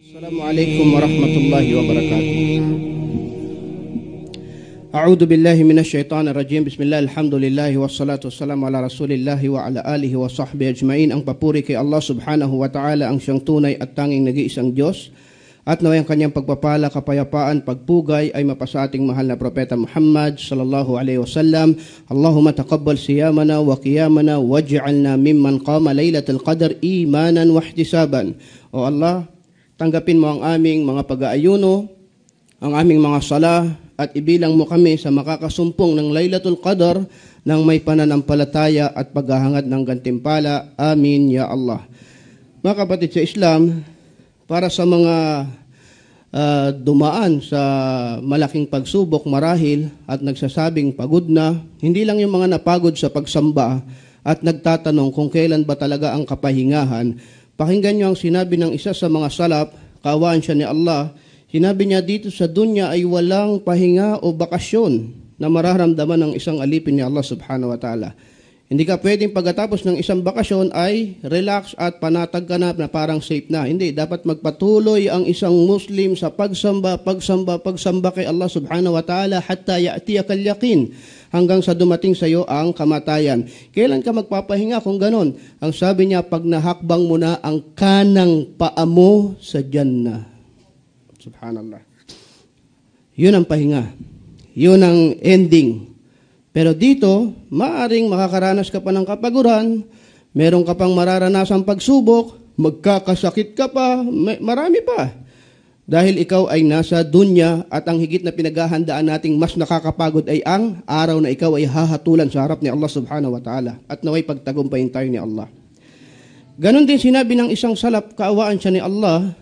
Assalamualaikum warahmatullahi wabarakatuh. الله billahi أعوذ بالله من Bismillahirrahmanirrahim. الرجيم بسم الله الحمد لله والصلاة والسلام على رسول ajmain. ang papuri kay Allah subhanahu wa ta'ala ang siyang tunay at tanging nag-iisang Diyos at naway ang kanyang pagpapala, kapayapaan, pagpugay ay mapasa ating mahal na Propeta Muhammad sallallahu alaihi wasallam. Allahumma taqabbal siyamana wa qiyamana waj'alna mimman qama laylatul qadr imanan wa ihtisaban. O Allah, Tanggapin mo ang aming mga pag-aayuno, ang aming mga sala, at ibilang mo kami sa makakasumpong ng Laylatul Qadar ng may pananampalataya at paghahangad ng gantimpala. Amin, Ya Allah. Mga kapatid sa Islam, para sa mga uh, dumaan sa malaking pagsubok marahil at nagsasabing pagod na, hindi lang yung mga napagod sa pagsamba at nagtatanong kung kailan ba talaga ang kapahingahan, Pakinggan niyo ang sinabi ng isa sa mga salaf, kawaan siya ni Allah, sinabi niya dito sa dunya ay walang pahinga o bakasyon na mararamdaman ng isang alipin ni Allah subhanahu wa ta'ala. Hindi ka pwedeng pagkatapos ng isang bakasyon ay relax at panatag ka na, na parang safe na. Hindi, dapat magpatuloy ang isang Muslim sa pagsamba, pagsamba, pagsamba kay Allah subhanahu wa ta'ala hatta ya'tiyakal yakin hanggang sa dumating sa iyo ang kamatayan. Kailan ka magpapahinga kung ganon? Ang sabi niya, pag nahakbang mo na ang kanang paa mo sa Jannah. Subhanallah. Yun ang pahinga. Yun ang ending. Pero dito, maaring makakaranas ka pa ng kapaguran, meron ka pang mararanasang pagsubok, magkakasakit ka pa, may, marami pa dahil ikaw ay nasa dunya at ang higit na pinaghahandaan nating mas nakakapagod ay ang araw na ikaw ay hahatulan sa harap ni Allah subhanahu wa ta'ala at naway pagtagumpayin tayo ni Allah. Ganon din sinabi ng isang salap, kaawaan siya ni Allah,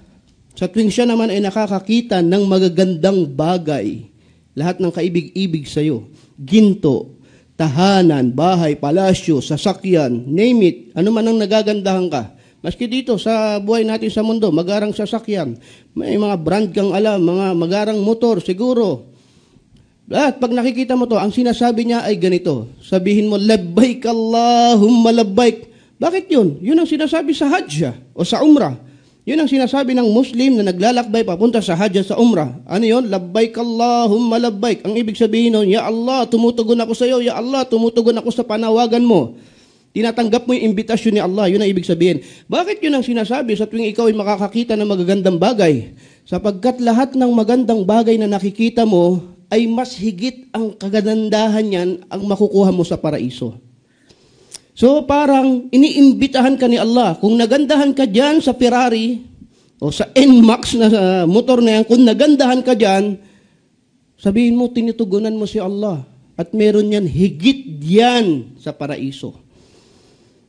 sa tuwing siya naman ay nakakakita ng magagandang bagay, lahat ng kaibig-ibig sa iyo, ginto, tahanan, bahay, palasyo, sasakyan, name it, ano man ang nagagandahan ka, Maski dito sa buhay natin sa mundo, magarang sasakyan, may mga brand kang alam, mga magarang motor siguro. At pag nakikita mo to, ang sinasabi niya ay ganito. Sabihin mo, labbaik Allahumma labbaik. Bakit yun? Yun ang sinasabi sa hajj ah, o sa umrah. Yun ang sinasabi ng Muslim na naglalakbay papunta sa hajj sa umrah. Ano yun? Labbaik Allahumma labbaik. Ang ibig sabihin nun, Ya Allah, tumutugon ako sa iyo. Ya Allah, tumutugon ako sa panawagan mo. Tinatanggap mo yung imbitasyon ni Allah. Yun ang ibig sabihin. Bakit yun ang sinasabi sa tuwing ikaw ay makakakita ng magagandang bagay? Sapagkat lahat ng magandang bagay na nakikita mo ay mas higit ang kagandahan niyan ang makukuha mo sa paraiso. So parang iniimbitahan ka ni Allah. Kung nagandahan ka dyan sa Ferrari o sa NMAX na uh, motor na yan, kung nagandahan ka dyan, sabihin mo, tinitugunan mo si Allah. At meron yan, higit yan sa paraiso.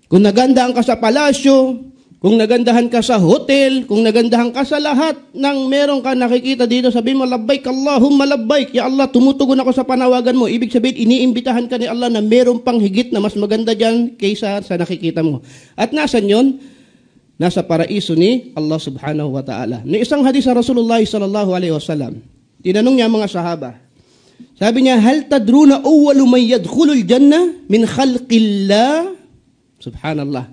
Kung nagandahan ka sa palasyo, kung nagandahan ka sa hotel, kung nagandahan ka sa lahat ng meron ka nakikita dito, sabi mo, labbaik Allahumma labbaik, ya Allah, tumutugon ako sa panawagan mo. Ibig sabihin, iniimbitahan ka ni Allah na meron pang higit na mas maganda dyan kaysa sa nakikita mo. At nasan yon? Nasa paraiso ni Allah subhanahu wa ta'ala. May isang hadis sa Rasulullah sallallahu alaihi wasallam, tinanong niya mga sahaba, sabi niya, hal tadruna awwalu man yadkhulul jannah min khalqillah Subhanallah.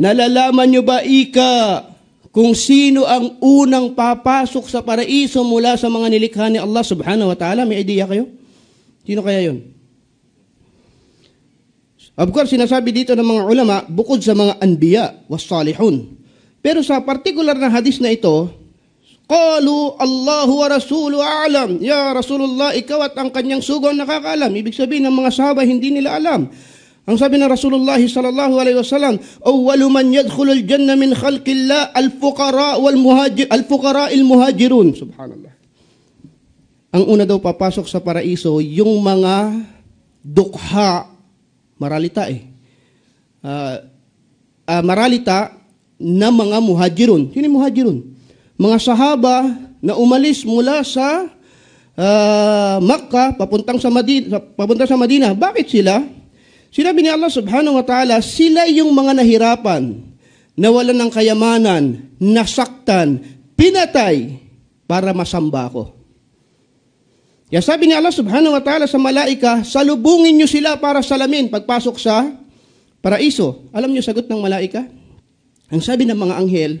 Nalalaman nyo ba, Ika, kung sino ang unang papasok sa paraiso mula sa mga nilikha ni Allah subhanahu wa ta'ala? May idea kayo? Sino kaya yon? Of course, sinasabi dito ng mga ulama, bukod sa mga anbiya, was salihun. Pero sa particular na hadis na ito, Qalu Allahu wa Rasulu a'lam. Ya Rasulullah, ikaw at ang kanyang sugo nakakaalam. Ibig sabihin ng mga sahaba, hindi nila alam. Ang sabi ng Rasulullah sallallahu alaihi wasallam, "Awwalu man yadkhulul janna min khalqillah al-fuqara wal muhajir al-fuqara al-muhajirun." Subhanallah. Ang una daw papasok sa paraiso yung mga dukha maralita eh. Uh, uh, maralita na mga muhajirun. Sino muhajirun? Mga sahaba na umalis mula sa uh, Makkah papuntang sa Madina, papunta sa Madina. Bakit sila? Sinabi ni Allah subhanahu wa ta'ala, sila yung mga nahirapan, nawalan ng kayamanan, nasaktan, pinatay para masamba ko. Kaya sabi ni Allah subhanahu wa ta'ala sa malaika, salubungin nyo sila para salamin pagpasok sa paraiso. Alam nyo sagot ng malaika? Ang sabi ng mga anghel,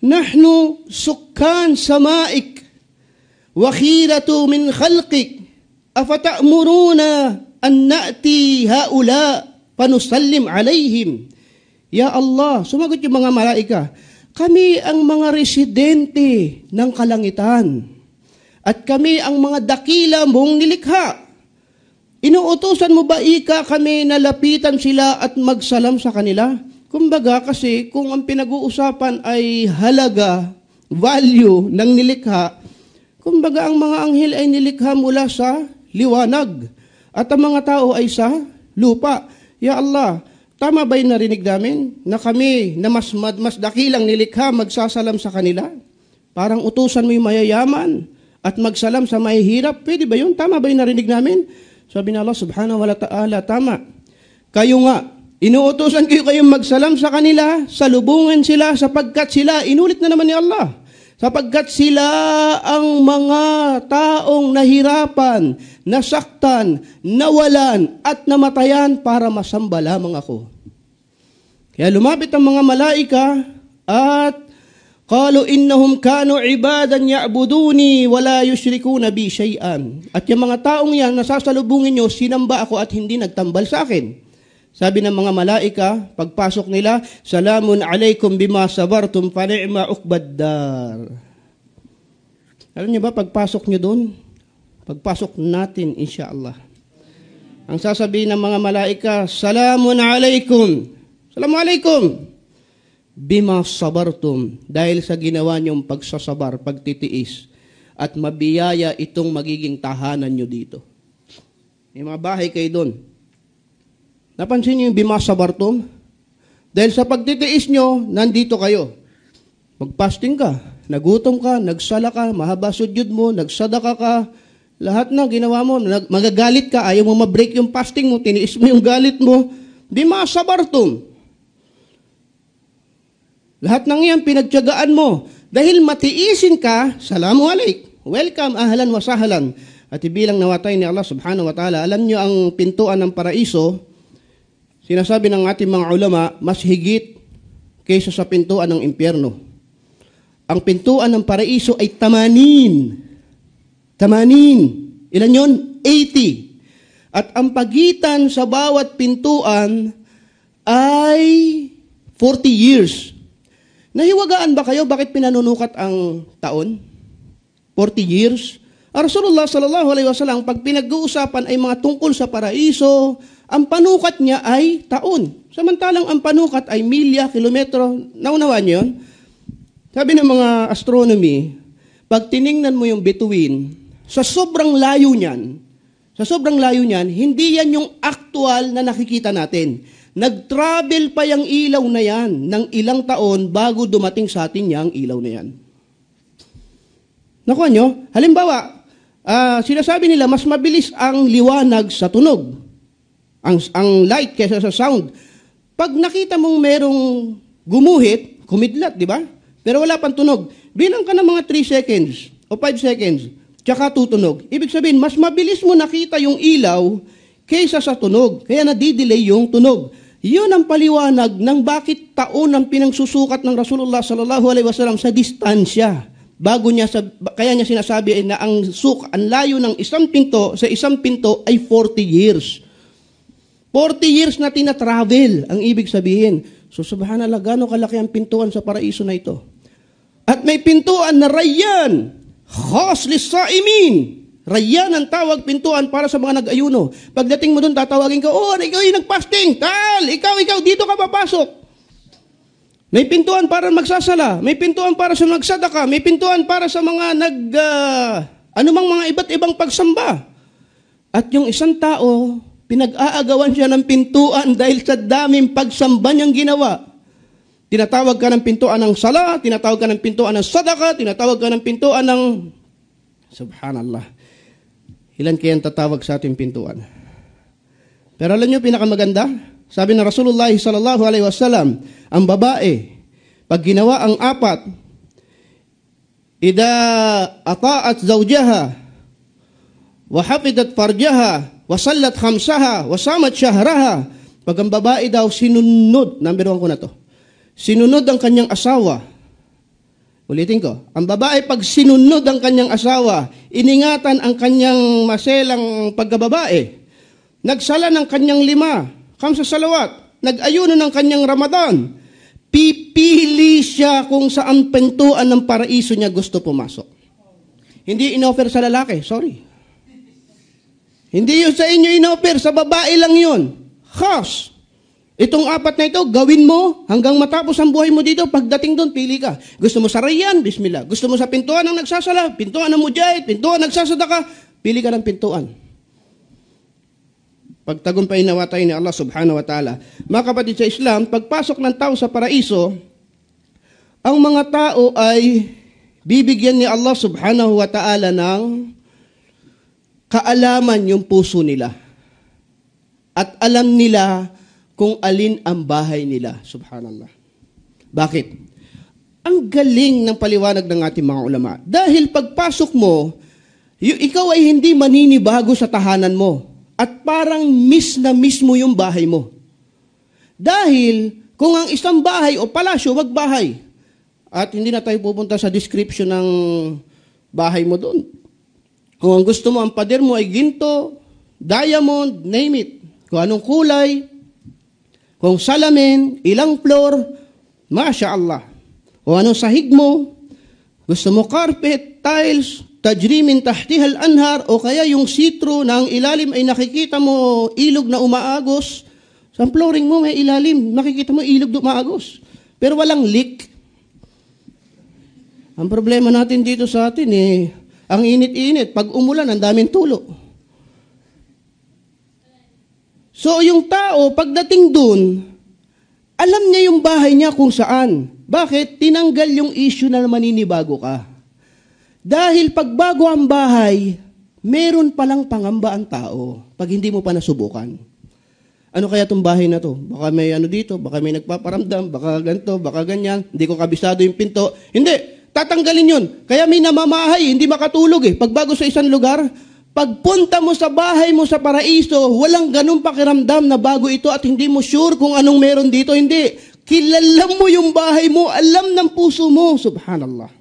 Nahnu sukkan samaik, wakhiratu min khalqik, afatamuruna an na'ti haula panusallim alayhim. Ya Allah, sumagot yung mga malaika, kami ang mga residente ng kalangitan at kami ang mga dakila mong nilikha. Inuutosan mo ba ika kami na lapitan sila at magsalam sa kanila? Kumbaga kasi kung ang pinag-uusapan ay halaga, value ng nilikha, kumbaga ang mga anghel ay nilikha mula sa liwanag. At ang mga tao ay sa lupa. Ya Allah, tama ba'y narinig namin na kami na mas, mas dakilang nilikha magsasalam sa kanila? Parang utusan mo yung mayayaman at magsalam sa mahihirap. Pwede ba yun? Tama ba'y narinig namin? Sabi na Allah subhanahu wa ta'ala, tama. Kayo nga, inuutusan kayo kayong magsalam sa kanila, salubungan sila sapagkat sila, inulit na naman ni Allah sapagkat sila ang mga taong nahirapan, nasaktan, nawalan at namatayan para masamba lamang ako. Kaya lumapit ang mga malaika at Qalu innahum kanu ibadan ya'buduni wala yushrikuna bi shay'an. At yung mga taong yan, nasasalubungin nyo, sinamba ako at hindi nagtambal sa akin. Sabi ng mga malaika, pagpasok nila, Salamun alaikum bima sabartum fani'ma ukbaddar. Alam niyo ba, pagpasok niyo doon, pagpasok natin, insyaAllah. Ang sasabihin ng mga malaika, Salamun alaikum. Salamun alaikum. Bima sabartum. Dahil sa ginawa niyong pagsasabar, pagtitiis. At mabiyaya itong magiging tahanan niyo dito. May mga bahay kayo doon Napansin niyo yung Bimasa Bartom? Dahil sa pagtitiis nyo, nandito kayo. Magfasting ka, nagutom ka, nagsala ka, mahaba sudyod mo, nagsadaka ka, lahat na ginawa mo, magagalit ka, ayaw mo ma-break yung fasting mo, tiniis mo yung galit mo, Bimasa Bartom. Lahat ng yan, pinagtyagaan mo. Dahil matiisin ka, salamu alaik. Welcome, ahlan wa sahlan. At ibilang nawatay ni Allah subhanahu wa ta'ala, alam nyo ang pintuan ng paraiso, Sinasabi ng ating mga ulama, mas higit kaysa sa pintuan ng impyerno. Ang pintuan ng paraiso ay tamanin. Tamanin. Ilan yon? 80. At ang pagitan sa bawat pintuan ay 40 years. Nahiwagaan ba kayo bakit pinanunukat ang taon? 40 years? Rasulullah sallallahu alaihi wasallam pag pinag-uusapan ay mga tungkol sa paraiso, ang panukat niya ay taon. Samantalang ang panukat ay milya, kilometro. Naunawa niyo yun? Sabi ng mga astronomy, pag tiningnan mo yung bituin, sa sobrang layo niyan, sa sobrang layo niyan, hindi yan yung actual na nakikita natin. Nag-travel pa yung ilaw na yan ng ilang taon bago dumating sa atin yung ilaw na yan. Nakuha nyo? Halimbawa, uh, sinasabi nila mas mabilis ang liwanag sa tunog ang, ang light kaysa sa sound. Pag nakita mong merong gumuhit, kumidlat, di ba? Pero wala pang tunog. Bilang ka ng mga 3 seconds o 5 seconds, tsaka tutunog. Ibig sabihin, mas mabilis mo nakita yung ilaw kaysa sa tunog. Kaya nadidelay yung tunog. Yun ang paliwanag ng bakit taon ang pinangsusukat ng Rasulullah sallallahu alaihi wasallam sa distansya. Bago niya sa, kaya niya sinasabi na ang suk, ang layo ng isang pinto sa isang pinto ay 40 years. 40 years na tinatravel, ang ibig sabihin. So subhanallah, gano'ng kalaki ang pintuan sa paraiso na ito. At may pintuan na rayyan, khas sa'imin. Rayyan ang tawag pintuan para sa mga nag-ayuno. Pagdating mo doon, tatawagin ka, oh, ikaw yung nag-fasting. tal, ikaw, ikaw, dito ka papasok. May pintuan para magsasala, may pintuan para sa magsadaka, may pintuan para sa mga nag, uh, anumang mga iba't ibang pagsamba. At yung isang tao, Pinag-aagawan siya ng pintuan dahil sa daming pagsamba niyang ginawa. Tinatawag ka ng pintuan ng sala, tinatawag ka ng pintuan ng sadaka, tinatawag ka ng pintuan ng... Subhanallah. Ilan kaya ang tatawag sa ating pintuan? Pero alam niyo, pinakamaganda, sabi ng Rasulullah sallallahu alaihi wasallam, ang babae, pag ginawa ang apat, ida ata'at zawjaha Wahapidat farjaha, wasallat hamsaha, wasamat syahraha. Pag ang babae daw sinunod, number one ko na to, sinunod ang kanyang asawa. Ulitin ko, ang babae pag sinunod ang kanyang asawa, iningatan ang kanyang maselang pagkababae. Nagsala ng kanyang lima, kamsa salawat, nag-ayuno ng kanyang Ramadan, pipili siya kung saan pentuan ng paraiso niya gusto pumasok. Hindi inoffer sa lalaki, sorry. Hindi yun sa inyo inoffer, sa babae lang yun. House. Itong apat na ito, gawin mo hanggang matapos ang buhay mo dito. Pagdating doon, pili ka. Gusto mo sa rayan, bismillah. Gusto mo sa pintuan ng nagsasala, pintuan ng mujahid, pintuan nagsasadaka, pili ka ng pintuan. Pagtagumpay nawa tayo ni Allah subhanahu wa ta'ala. Mga kapatid sa Islam, pagpasok ng tao sa paraiso, ang mga tao ay bibigyan ni Allah subhanahu wa ta'ala ng kaalaman yung puso nila. At alam nila kung alin ang bahay nila. Subhanallah. Bakit? Ang galing ng paliwanag ng ating mga ulama. Dahil pagpasok mo, y- ikaw ay hindi maninibago sa tahanan mo. At parang miss na miss mo yung bahay mo. Dahil kung ang isang bahay o palasyo, wag bahay. At hindi na tayo pupunta sa description ng bahay mo doon. Kung ang gusto mo, ang pader mo ay ginto, diamond, name it. Kung anong kulay, kung salamin, ilang floor, Masya Allah. Kung anong sahig mo, gusto mo carpet, tiles, tajrimin tahtihal anhar, o kaya yung sitro na ang ilalim ay nakikita mo ilog na umaagos, sa flooring mo may ilalim, nakikita mo ilog na umaagos. Pero walang leak. Ang problema natin dito sa atin eh, ang init-init, pag umulan, ang daming tulo. So yung tao, pagdating dun, alam niya yung bahay niya kung saan. Bakit? Tinanggal yung issue na maninibago ka. Dahil pagbago ang bahay, meron palang pangamba ang tao pag hindi mo pa nasubukan. Ano kaya itong bahay na to? Baka may ano dito, baka may nagpaparamdam, baka ganito, baka ganyan, hindi ko kabisado yung pinto. Hindi, tatanggalin yun. Kaya may namamahay, hindi makatulog eh. Pagbago sa isang lugar, pagpunta mo sa bahay mo sa paraiso, walang ganun pakiramdam na bago ito at hindi mo sure kung anong meron dito, hindi. Kilala mo yung bahay mo, alam ng puso mo, subhanallah.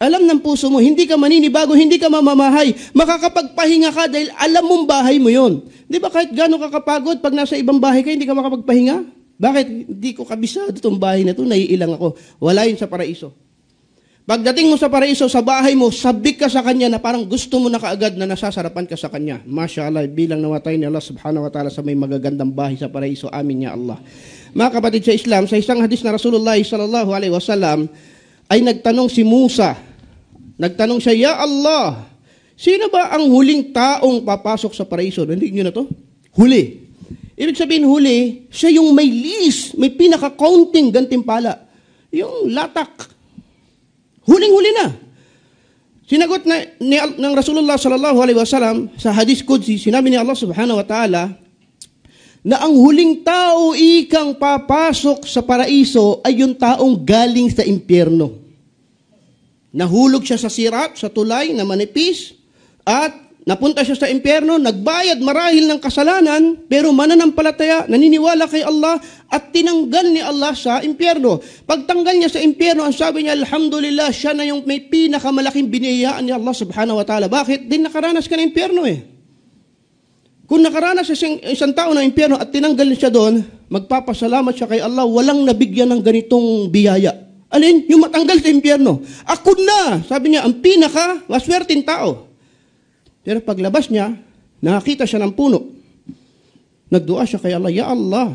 Alam ng puso mo, hindi ka maninibago, hindi ka mamamahay. Makakapagpahinga ka dahil alam mong bahay mo yon. Di ba kahit gano'ng kakapagod, pag nasa ibang bahay ka, hindi ka makapagpahinga? Bakit? Hindi ko kabisado itong bahay na ito, naiilang ako. Wala yun sa paraiso. Pagdating mo sa paraiso, sa bahay mo, sabik ka sa kanya na parang gusto mo na kaagad na nasasarapan ka sa kanya. Masha'Allah, bilang nawatay ni Allah subhanahu wa ta'ala sa may magagandang bahay sa paraiso. Amin ya Allah. Mga kapatid sa Islam, sa isang hadis na Rasulullah sallallahu alaihi wasallam, ay nagtanong si Musa. Nagtanong siya, Ya Allah, sino ba ang huling taong papasok sa paraiso? Nandinig niyo na to? Huli. Ibig sabihin huli, siya yung may least, may pinaka-counting gantimpala. Yung latak. Huling-huli na. Sinagot na ni, ng Rasulullah sallallahu alaihi wasallam sa hadis Qudsi, sinabi ni Allah subhanahu wa ta'ala, na ang huling tao ikang papasok sa paraiso ay yung taong galing sa impyerno. Nahulog siya sa sirap, sa tulay na manipis, at Napunta siya sa impyerno, nagbayad marahil ng kasalanan, pero mananampalataya, naniniwala kay Allah, at tinanggal ni Allah sa impyerno. Pagtanggal niya sa impyerno, ang sabi niya, Alhamdulillah, siya na yung may pinakamalaking biniyaan ni Allah subhanahu wa ta'ala. Bakit? Din nakaranas ka ng impyerno eh. Kung nakaranas isang, isang tao ng impyerno at tinanggal siya doon, magpapasalamat siya kay Allah, walang nabigyan ng ganitong biyaya. Alin? Yung matanggal sa impyerno. Ako na! Sabi niya, ang pinaka maswerteng tao. Pero paglabas niya, nakakita siya ng puno. Nagdua siya kay Allah, Ya Allah,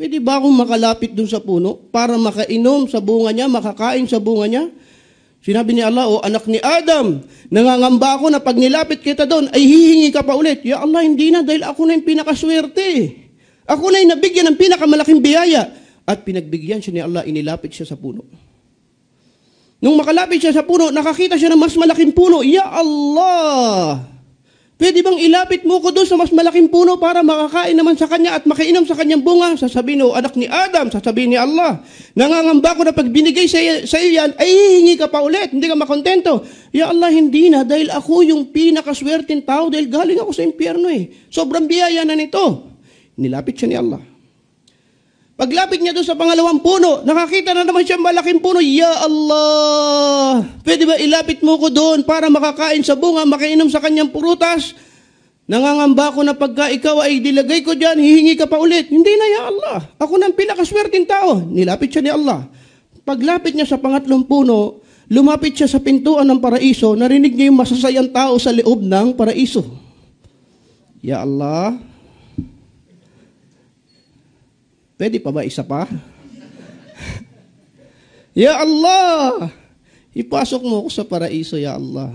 pwede ba akong makalapit dun sa puno para makainom sa bunga niya, makakain sa bunga niya? Sinabi ni Allah, o anak ni Adam, nangangamba ako na pag nilapit kita doon, ay hihingi ka pa ulit. Ya Allah, hindi na dahil ako na yung pinakaswerte. Ako na yung nabigyan ng pinakamalaking biyaya. At pinagbigyan siya ni Allah, inilapit siya sa puno. Nung makalapit siya sa puno, nakakita siya ng mas malaking puno. Ya Allah! Pwede bang ilapit mo ko doon sa mas malaking puno para makakain naman sa kanya at makainom sa kanyang bunga? Sasabihin o anak ni Adam, sasabihin ni Allah. Nangangamba ko na pag binigay sa, sa iyo yan, ay hihingi ka pa ulit, hindi ka makontento. Ya Allah, hindi na dahil ako yung pinakaswerteng tao dahil galing ako sa impyerno eh. Sobrang biyaya na nito. Nilapit siya ni Allah. Paglapit niya doon sa pangalawang puno, nakakita na naman siya malaking puno. Ya Allah! Pwede ba ilapit mo ko doon para makakain sa bunga, makainom sa kanyang purutas? Nangangamba ko na pagka ikaw ay dilagay ko diyan, hihingi ka pa ulit. Hindi na, Ya Allah. Ako nang ang pinakaswerteng tao. Nilapit siya ni Allah. Paglapit niya sa pangatlong puno, lumapit siya sa pintuan ng paraiso, narinig niya yung masasayang tao sa loob ng paraiso. Ya Allah, Pwede pa ba isa pa? ya Allah! Ipasok mo ako sa paraiso, Ya Allah.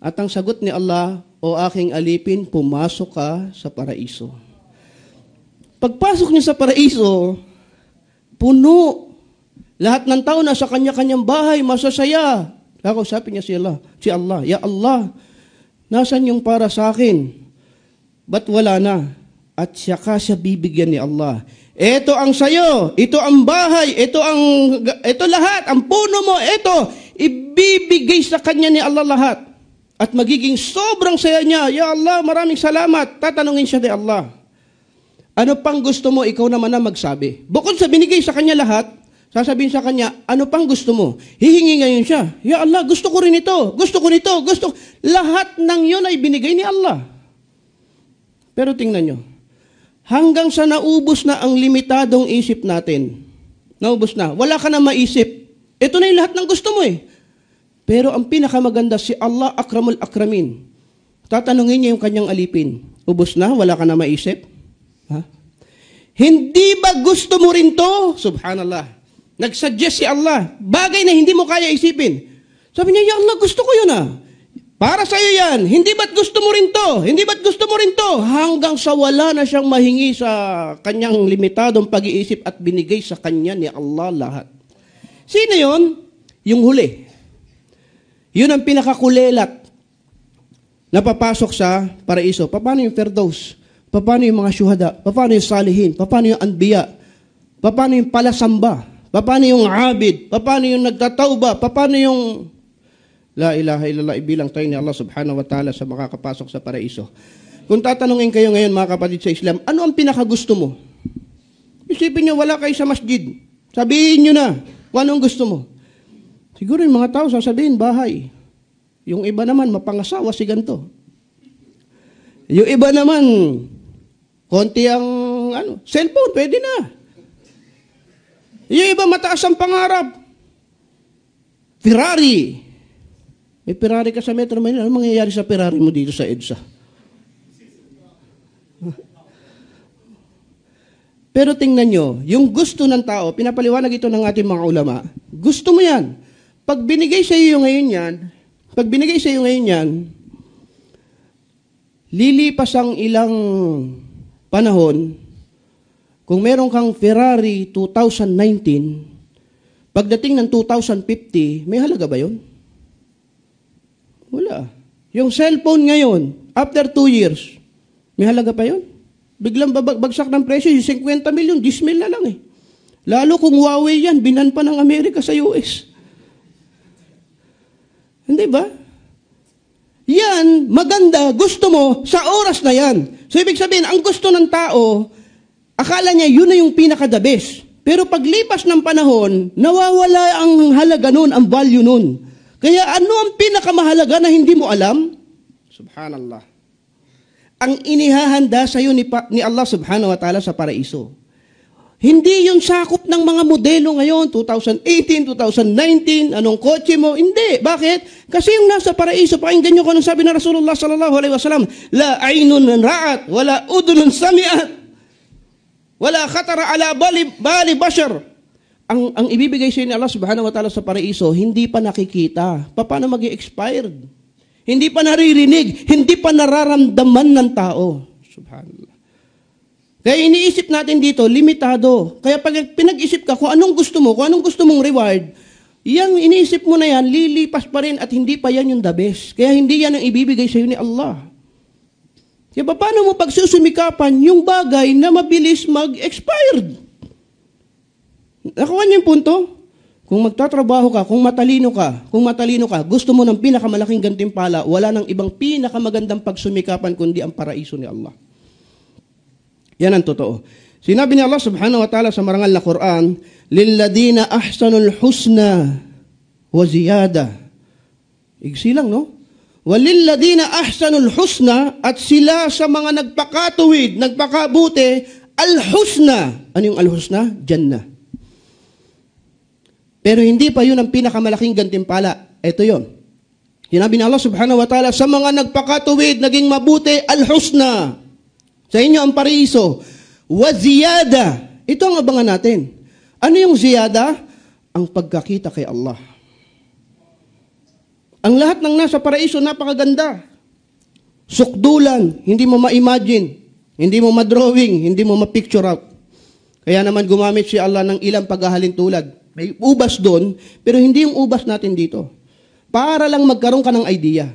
At ang sagot ni Allah, O aking alipin, pumasok ka sa paraiso. Pagpasok niya sa paraiso, puno. Lahat ng tao na sa kanya-kanyang bahay, masasaya. Ako, sabi niya si Allah, si Allah, Ya Allah, nasan yung para sa akin? Ba't wala na? at saka siya bibigyan ni Allah. Ito ang sayo, ito ang bahay, ito ang ito lahat, ang puno mo, ito ibibigay sa kanya ni Allah lahat. At magiging sobrang saya niya. Ya Allah, maraming salamat. Tatanungin siya ni Allah. Ano pang gusto mo, ikaw naman na magsabi. Bukod sa binigay sa kanya lahat, sasabihin sa kanya, ano pang gusto mo? Hihingi ngayon siya. Ya Allah, gusto ko rin ito. Gusto ko nito. Gusto. Lahat ng yun ay binigay ni Allah. Pero tingnan niyo, hanggang sa naubos na ang limitadong isip natin. Naubos na. Wala ka na maisip. Ito na yung lahat ng gusto mo eh. Pero ang pinakamaganda si Allah Akramul Akramin. Tatanungin niya yung kanyang alipin. Ubos na? Wala ka na maisip? Ha? Hindi ba gusto mo rin to? Subhanallah. Nagsuggest si Allah. Bagay na hindi mo kaya isipin. Sabi niya, Ya Allah, gusto ko yun ah. Para sa iyo yan. Hindi ba't gusto mo rin to? Hindi ba't gusto mo rin to? Hanggang sa wala na siyang mahingi sa kanyang limitadong pag-iisip at binigay sa kanya ni Allah lahat. Sino yon? Yung huli. Yun ang pinakakulelat na papasok sa paraiso. Paano yung Ferdows? Paano yung mga syuhada? Paano yung salihin? Paano yung anbiya? Paano yung palasamba? Paano yung abid? Paano yung nagtatauba? Paano yung La ilaha illallah, ibilang tayo ni Allah subhanahu wa ta'ala sa makakapasok sa paraiso. Kung tatanungin kayo ngayon mga kapatid sa Islam, ano ang pinakagusto mo? Isipin nyo, wala kayo sa masjid. Sabihin nyo na kung anong gusto mo. Siguro yung mga tao sasabihin, bahay. Yung iba naman, mapangasawa si ganto. Yung iba naman, konti ang ano, cellphone, pwede na. Yung iba mataas ang pangarap. Ferrari. May Ferrari ka sa Metro Manila, ano mangyayari sa Ferrari mo dito sa EDSA? Pero tingnan nyo, yung gusto ng tao, pinapaliwanag ito ng ating mga ulama, gusto mo yan. Pag binigay sa iyo ngayon yan, pag binigay sa iyo ngayon yan, lilipas ang ilang panahon, kung meron kang Ferrari 2019, pagdating ng 2050, may halaga ba yon? Wala. Yung cellphone ngayon, after 2 years, may halaga pa yon? Biglang babagsak ng presyo, yung 50 million, 10 million na lang eh. Lalo kung Huawei yan, binan pa ng Amerika sa US. Hindi ba? Yan, maganda, gusto mo sa oras na yan. So ibig sabihin, ang gusto ng tao, akala niya yun na yung pinaka the best. Pero paglipas ng panahon, nawawala ang halaga nun, ang value nun. Kaya ano ang pinakamahalaga na hindi mo alam? Subhanallah. Ang inihahanda sa iyo ni, pa, ni Allah subhanahu wa ta'ala sa paraiso. Hindi yung sakop ng mga modelo ngayon, 2018, 2019, anong kotse mo, hindi. Bakit? Kasi yung nasa paraiso, pakinggan nyo kung sabi na Rasulullah sallallahu alaihi wasallam, la aynun ra'at, wala udunun sami'at, wala khatara ala bali, bali bashar, ang, ang ibibigay sa inyo ni Allah subhanahu wa ta'ala sa paraiso, hindi pa nakikita. Paano mag expired Hindi pa naririnig, hindi pa nararamdaman ng tao. Subhanallah. Kaya iniisip natin dito, limitado. Kaya pag pinag-isip ka kung anong gusto mo, kung anong gusto mong reward, yang iniisip mo na yan, lilipas pa rin at hindi pa yan yung the best. Kaya hindi yan ang ibibigay sa iyo ni Allah. Kaya paano mo pagsusumikapan yung bagay na mabilis mag-expired? Nakuha niyo yung punto? Kung magtatrabaho ka, kung matalino ka, kung matalino ka, gusto mo ng pinakamalaking gantimpala, wala nang ibang pinakamagandang pagsumikapan kundi ang paraiso ni Allah. Yan ang totoo. Sinabi ni Allah subhanahu wa ta'ala sa marangal na Quran, Lilladina ahsanul husna wa ziyada. Igsi lang, no? Walilladina ahsanul husna at sila sa mga nagpakatuwid, nagpakabuti, al-husna. Ano yung al-husna? Jannah. Pero hindi pa yun ang pinakamalaking gantimpala. Ito yun. Sinabi ni Allah subhanahu wa ta'ala, sa mga nagpakatuwid, naging mabuti, al-husna. Sa inyo ang pariso. Wa ziyada. Ito ang abangan natin. Ano yung ziyada? Ang pagkakita kay Allah. Ang lahat ng nasa paraiso, napakaganda. Sukdulan, hindi mo ma-imagine, hindi mo ma-drawing, hindi mo ma-picture out. Kaya naman gumamit si Allah ng ilang paghahalin tulad. May ubas doon, pero hindi yung ubas natin dito. Para lang magkaroon ka ng idea.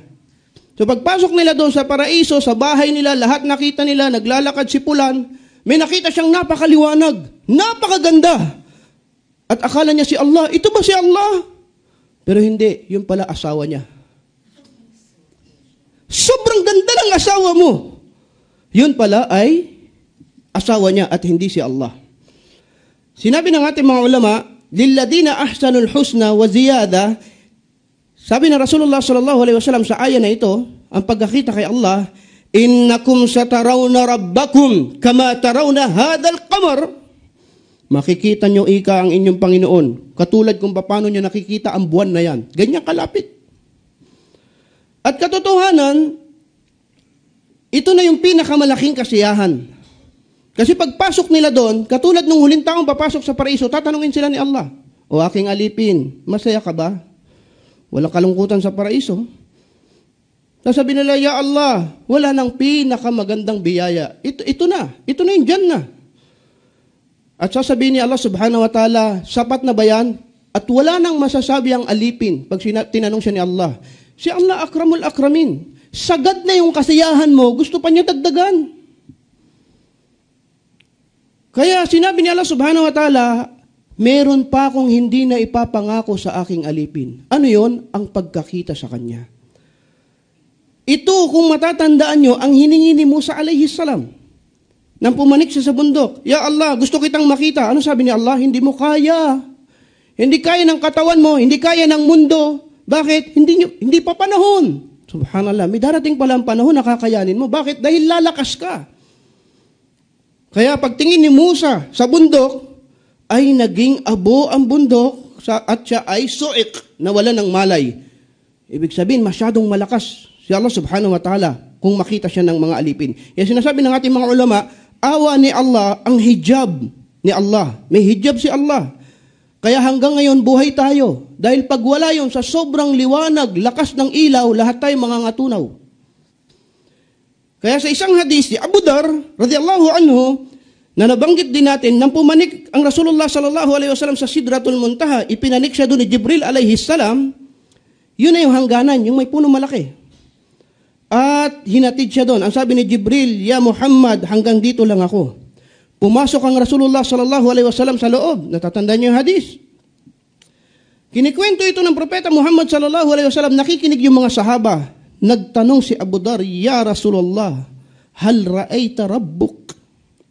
So pagpasok nila doon sa paraiso, sa bahay nila, lahat nakita nila, naglalakad si Pulan, may nakita siyang napakaliwanag, napakaganda. At akala niya si Allah, ito ba si Allah? Pero hindi, yun pala asawa niya. Sobrang ganda ng asawa mo. Yun pala ay asawa niya at hindi si Allah. Sinabi ng ating mga ulama, Lilladina ahsanul husna wa ziyada. Sabi na Rasulullah sallallahu alaihi wasallam sa ayan na ito, ang pagkakita kay Allah, innakum satarawna rabbakum kama tarawna hadal qamar. Makikita nyo ika ang inyong Panginoon. Katulad kung paano nyo nakikita ang buwan na yan. Ganyan kalapit. At katotohanan, ito na yung pinakamalaking kasiyahan. Kasi pagpasok nila doon, katulad nung huling taong papasok sa paraiso, tatanungin sila ni Allah, O aking alipin, masaya ka ba? Wala kalungkutan sa paraiso. Nasabi nila, Ya Allah, wala nang pinakamagandang biyaya. Ito, ito na. Ito na yung dyan na. At sasabihin ni Allah subhanahu wa ta'ala, sapat na ba yan? At wala nang masasabi ang alipin pag sina- tinanong siya ni Allah. Si Allah akramul akramin. Sagad na yung kasiyahan mo, gusto pa niya dagdagan. Kaya sinabi ni Allah subhanahu wa ta'ala, meron pa akong hindi na ipapangako sa aking alipin. Ano yon Ang pagkakita sa Kanya. Ito, kung matatandaan nyo, ang hiningi ni Musa alayhi salam. Nang pumanik siya sa bundok, Ya Allah, gusto kitang makita. Ano sabi ni Allah? Hindi mo kaya. Hindi kaya ng katawan mo, hindi kaya ng mundo. Bakit? Hindi, nyo, hindi pa panahon. Subhanallah, may darating pala ang panahon nakakayanin mo. Bakit? Dahil lalakas ka. Kaya pagtingin ni Musa sa bundok, ay naging abo ang bundok at siya ay suik, nawala ng malay. Ibig sabihin, masyadong malakas si Allah subhanahu wa ta'ala kung makita siya ng mga alipin. Kaya sinasabi ng ating mga ulama, awa ni Allah ang hijab ni Allah. May hijab si Allah. Kaya hanggang ngayon buhay tayo. Dahil pag wala yon sa sobrang liwanag, lakas ng ilaw, lahat tayo mga ngatunaw. Kaya sa isang hadis ni Abu Dar, radiyallahu anhu, na nabanggit din natin, nang pumanik ang Rasulullah sallallahu alaihi wasallam sa Sidratul Muntaha, ipinanik siya doon ni Jibril alaihi salam, yun ay yung hangganan, yung may puno malaki. At hinatid siya doon. Ang sabi ni Jibril, Ya Muhammad, hanggang dito lang ako. Pumasok ang Rasulullah sallallahu alaihi wasallam sa loob. Natatandaan niyo yung hadis. Kinikwento ito ng propeta Muhammad sallallahu alaihi wasallam, nakikinig yung mga sahaba Nagtanong si Abu Dar, Ya Rasulullah, hal ra'ayta rabbuk?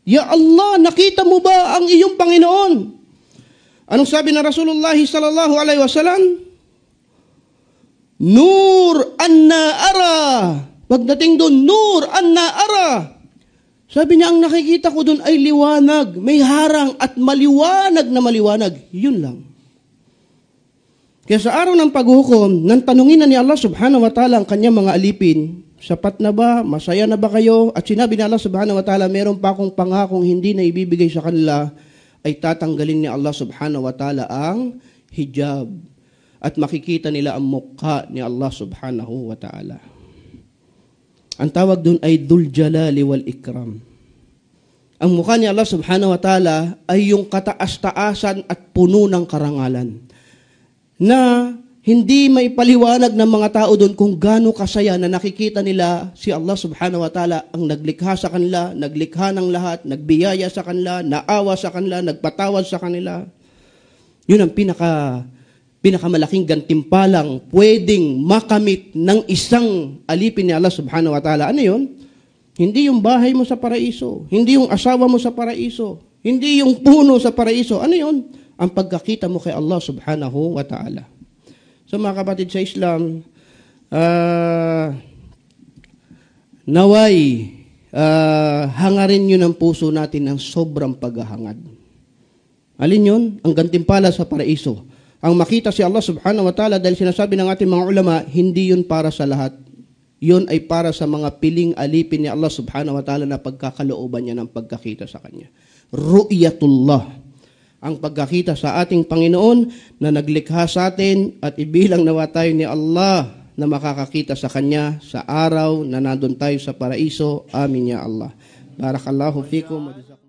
Ya Allah, nakita mo ba ang iyong Panginoon? Anong sabi ng Rasulullah sallallahu alaihi wasallam? Nur anna ara. Pagdating doon, nur anna ara. Sabi niya, ang nakikita ko doon ay liwanag, may harang at maliwanag na maliwanag. Yun lang. Kaya sa araw ng paghuhukom, nang tanungin na ni Allah subhanahu wa ta'ala ang kanyang mga alipin, sapat na ba? Masaya na ba kayo? At sinabi ni Allah subhanahu wa ta'ala, meron pa akong pangakong hindi na ibibigay sa kanila, ay tatanggalin ni Allah subhanahu wa ta'ala ang hijab. At makikita nila ang mukha ni Allah subhanahu wa ta'ala. Ang tawag doon ay Dul Jalali wal Ikram. Ang mukha ni Allah subhanahu wa ta'ala ay yung kataas-taasan at puno ng karangalan na hindi may paliwanag ng mga tao doon kung gaano kasaya na nakikita nila si Allah subhanahu wa ta'ala ang naglikha sa kanila, naglikha ng lahat, nagbiyaya sa kanila, naawa sa kanila, nagpatawad sa kanila. Yun ang pinaka, pinakamalaking gantimpalang pwedeng makamit ng isang alipin ni Allah subhanahu wa ta'ala. Ano yun? Hindi yung bahay mo sa paraiso, hindi yung asawa mo sa paraiso, hindi yung puno sa paraiso. Ano yun? ang pagkakita mo kay Allah subhanahu wa ta'ala. So mga kapatid sa Islam, uh, naway uh, hangarin nyo ng puso natin ng sobrang paghahangad. Alin yun? Ang gantimpala sa paraiso. Ang makita si Allah subhanahu wa ta'ala dahil sinasabi ng ating mga ulama, hindi yun para sa lahat. Yun ay para sa mga piling alipin ni Allah subhanahu wa ta'ala na pagkakalooban niya ng pagkakita sa kanya. Ru'yatullah ang pagkakita sa ating Panginoon na naglikha sa atin at ibilang nawa tayo ni Allah na makakakita sa Kanya sa araw na nandun tayo sa paraiso. Amin ya Allah. Barakallahu fikum.